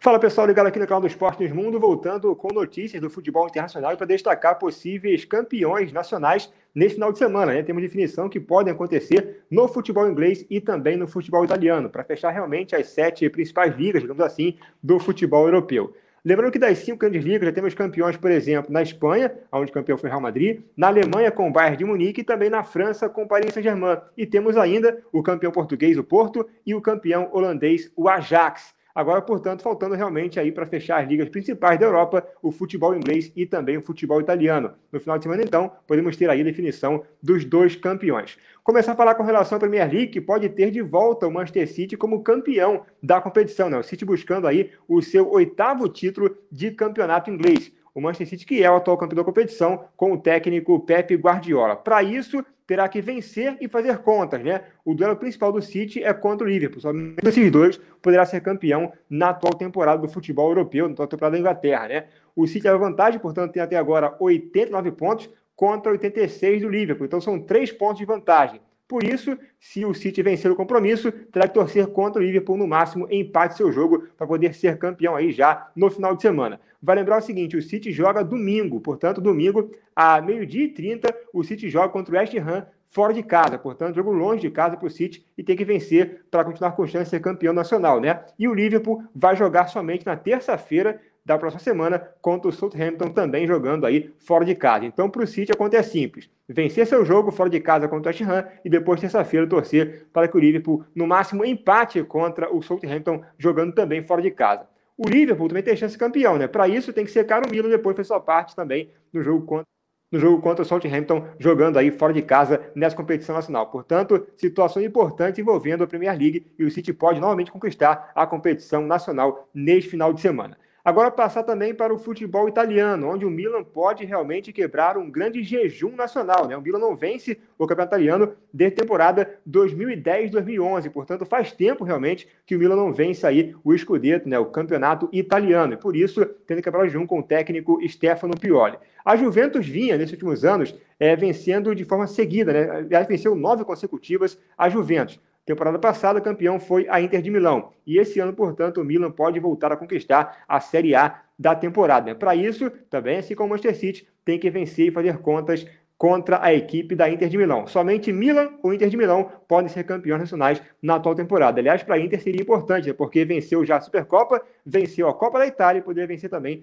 Fala pessoal, ligado aqui no canal do Esporte News Mundo, voltando com notícias do futebol internacional para destacar possíveis campeões nacionais nesse final de semana. Né? Temos definição que podem acontecer no futebol inglês e também no futebol italiano, para fechar realmente as sete principais ligas, digamos assim, do futebol europeu. Lembrando que das cinco grandes ligas já temos campeões, por exemplo, na Espanha, onde campeão foi o Real Madrid, na Alemanha com o Bayern de Munique e também na França com o Paris Saint-Germain. E temos ainda o campeão português, o Porto, e o campeão holandês, o Ajax. Agora, portanto, faltando realmente aí para fechar as ligas principais da Europa, o futebol inglês e também o futebol italiano. No final de semana, então, podemos ter aí a definição dos dois campeões. Começar a falar com relação à Premier League, que pode ter de volta o Manchester City como campeão da competição, né? O City buscando aí o seu oitavo título de campeonato inglês o Manchester City, que é o atual campeão da competição, com o técnico Pepe Guardiola. Para isso, terá que vencer e fazer contas, né? O duelo principal do City é contra o Liverpool. Somente esses dois poderá ser campeão na atual temporada do futebol europeu, na atual temporada da Inglaterra, né? O City é a vantagem, portanto, tem até agora 89 pontos contra 86 do Liverpool. Então são três pontos de vantagem. Por isso, se o City vencer o compromisso, terá que torcer contra o Liverpool no máximo, empate seu jogo para poder ser campeão aí já no final de semana. Vai lembrar o seguinte, o City joga domingo, portanto, domingo a meio-dia e 30, o City joga contra o West Ham fora de casa, portanto, jogo longe de casa para o City e tem que vencer para continuar com chance de ser campeão nacional, né? E o Liverpool vai jogar somente na terça-feira da próxima semana contra o Southampton, também jogando aí fora de casa. Então, para o City, a conta é simples. Vencer seu jogo fora de casa contra o West Ham e depois, terça-feira, torcer para que o Liverpool, no máximo, empate contra o Southampton, jogando também fora de casa. O Liverpool também tem chance de campeão, né? Para isso, tem que secar o Milan depois, fez sua parte também no jogo contra no jogo contra o Southampton, jogando aí fora de casa nessa competição nacional. Portanto, situação importante envolvendo a Premier League e o City pode novamente conquistar a competição nacional neste final de semana. Agora passar também para o futebol italiano, onde o Milan pode realmente quebrar um grande jejum nacional. Né? O Milan não vence o campeonato italiano desde temporada 2010-2011. Portanto, faz tempo realmente que o Milan não vence aí o Scudetto, né? o campeonato italiano. E por isso, tendo quebrar o jejum com o técnico Stefano Pioli. A Juventus vinha, nesses últimos anos, é, vencendo de forma seguida. Né? Ela venceu nove consecutivas a Juventus. Temporada passada, o campeão foi a Inter de Milão. E esse ano, portanto, o Milan pode voltar a conquistar a Série A da temporada. Para isso, também, assim como o Manchester City, tem que vencer e fazer contas contra a equipe da Inter de Milão. Somente Milan ou Inter de Milão podem ser campeões nacionais na atual temporada. Aliás, para a Inter seria importante, né? porque venceu já a Supercopa, venceu a Copa da Itália e poderia vencer também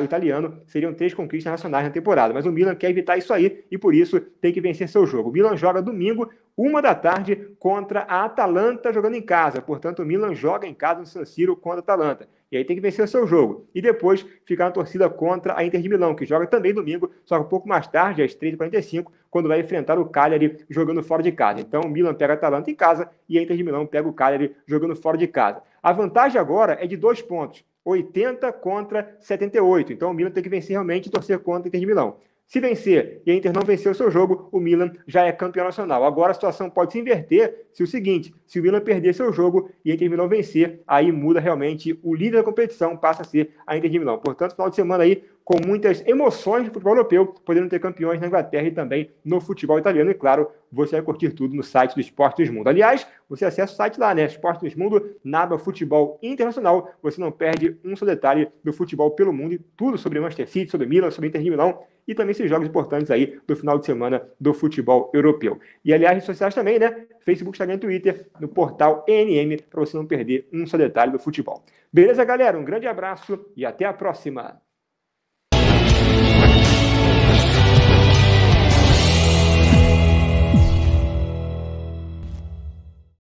o italiano, seriam três conquistas nacionais na temporada. Mas o Milan quer evitar isso aí e por isso tem que vencer seu jogo. O Milan joga domingo, uma da tarde, contra a Atalanta jogando em casa. Portanto, o Milan joga em casa no San Siro contra a Atalanta. E aí tem que vencer o seu jogo. E depois ficar na torcida contra a Inter de Milão, que joga também domingo, só que um pouco mais tarde, às 3h45, quando vai enfrentar o Cagliari jogando fora de casa. Então o Milan pega a Atalanta em casa e a Inter de Milão pega o Cagliari jogando fora de casa. A vantagem agora é de dois pontos, 80 contra 78. Então o Milan tem que vencer realmente e torcer contra o Inter de Milão. Se vencer e a Inter não vencer o seu jogo, o Milan já é campeão nacional. Agora a situação pode se inverter se o seguinte: se o Milan perder seu jogo e a Inter de Milão vencer, aí muda realmente o líder da competição, passa a ser a Inter de Milão. Portanto, final de semana aí com muitas emoções de futebol europeu, podendo ter campeões na Inglaterra e também no futebol italiano. E claro, você vai curtir tudo no site do Esporte dos Mundo. Aliás, você acessa o site lá, né? Esporte dos Mundo, naba futebol internacional. Você não perde um só detalhe do futebol pelo mundo e tudo sobre Manchester City, sobre Milan, sobre Inter de Milão e também esses jogos importantes aí do final de semana do futebol europeu. E aliás, redes sociais também, né? Facebook, Instagram, Twitter, no portal NM, para você não perder um só detalhe do futebol. Beleza, galera? Um grande abraço e até a próxima!